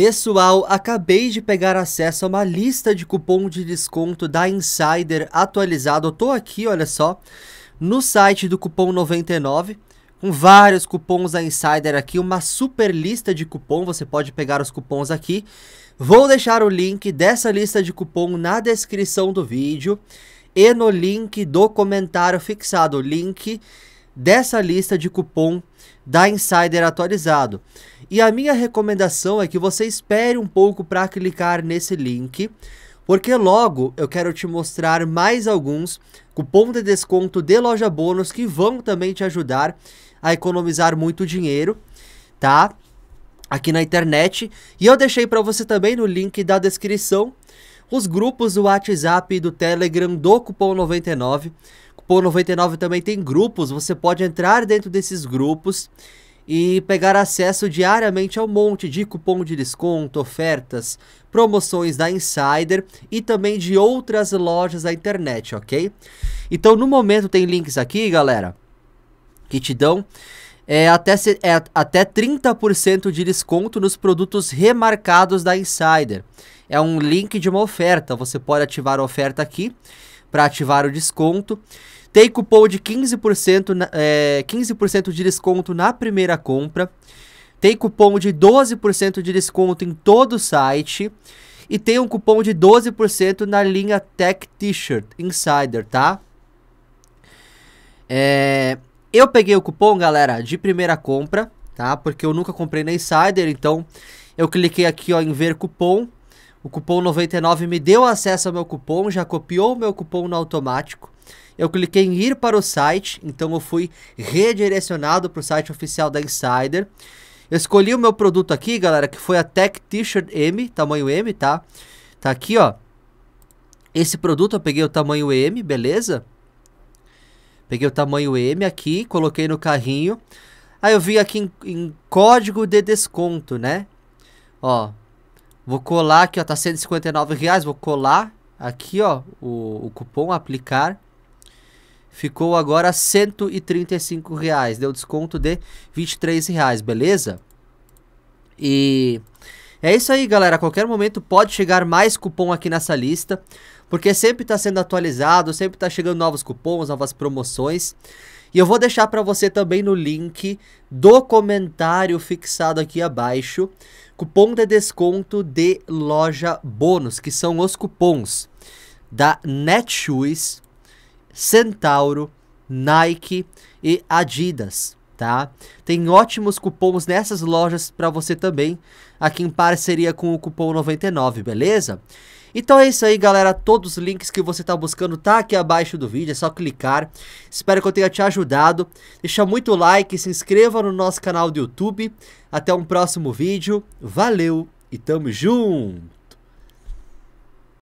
Pessoal, acabei de pegar acesso a uma lista de cupom de desconto da Insider atualizado. Eu tô aqui, olha só, no site do cupom 99, com vários cupons da Insider aqui, uma super lista de cupom, você pode pegar os cupons aqui. Vou deixar o link dessa lista de cupom na descrição do vídeo e no link do comentário fixado, o link dessa lista de cupom da Insider atualizado. E a minha recomendação é que você espere um pouco para clicar nesse link, porque logo eu quero te mostrar mais alguns cupom de desconto de loja bônus que vão também te ajudar a economizar muito dinheiro, tá? Aqui na internet. E eu deixei para você também no link da descrição os grupos do WhatsApp e do Telegram do Cupom 99. Cupom 99 também tem grupos, você pode entrar dentro desses grupos e pegar acesso diariamente ao monte de cupom de desconto, ofertas, promoções da Insider e também de outras lojas da internet, ok? Então, no momento tem links aqui, galera, que te dão é, até, é, até 30% de desconto nos produtos remarcados da Insider. É um link de uma oferta, você pode ativar a oferta aqui para ativar o desconto. Tem cupom de 15%, é, 15 de desconto na primeira compra. Tem cupom de 12% de desconto em todo o site. E tem um cupom de 12% na linha Tech T-shirt Insider, tá? É, eu peguei o cupom, galera, de primeira compra, tá? Porque eu nunca comprei na Insider, então eu cliquei aqui ó, em ver cupom o cupom 99 me deu acesso ao meu cupom, já copiou o meu cupom no automático. Eu cliquei em ir para o site, então eu fui redirecionado para o site oficial da Insider. Eu escolhi o meu produto aqui, galera, que foi a Tech T-shirt M, tamanho M, tá? Tá aqui, ó. Esse produto eu peguei o tamanho M, beleza? Peguei o tamanho M aqui, coloquei no carrinho. Aí eu vi aqui em, em código de desconto, né? Ó, Vou colar aqui, ó, tá 159 reais. Vou colar aqui, ó, o, o cupom aplicar. Ficou agora 135 reais. Deu desconto de 23 reais, beleza? E é isso aí, galera. A qualquer momento pode chegar mais cupom aqui nessa lista, porque sempre está sendo atualizado, sempre está chegando novos cupons, novas promoções. E eu vou deixar para você também no link do comentário fixado aqui abaixo, cupom de desconto de loja bônus, que são os cupons da Netshoes, Centauro, Nike e Adidas tá? Tem ótimos cupons nessas lojas para você também, aqui em parceria com o cupom 99, beleza? Então é isso aí, galera. Todos os links que você está buscando tá aqui abaixo do vídeo, é só clicar. Espero que eu tenha te ajudado. Deixa muito like, se inscreva no nosso canal do YouTube. Até um próximo vídeo. Valeu e tamo junto!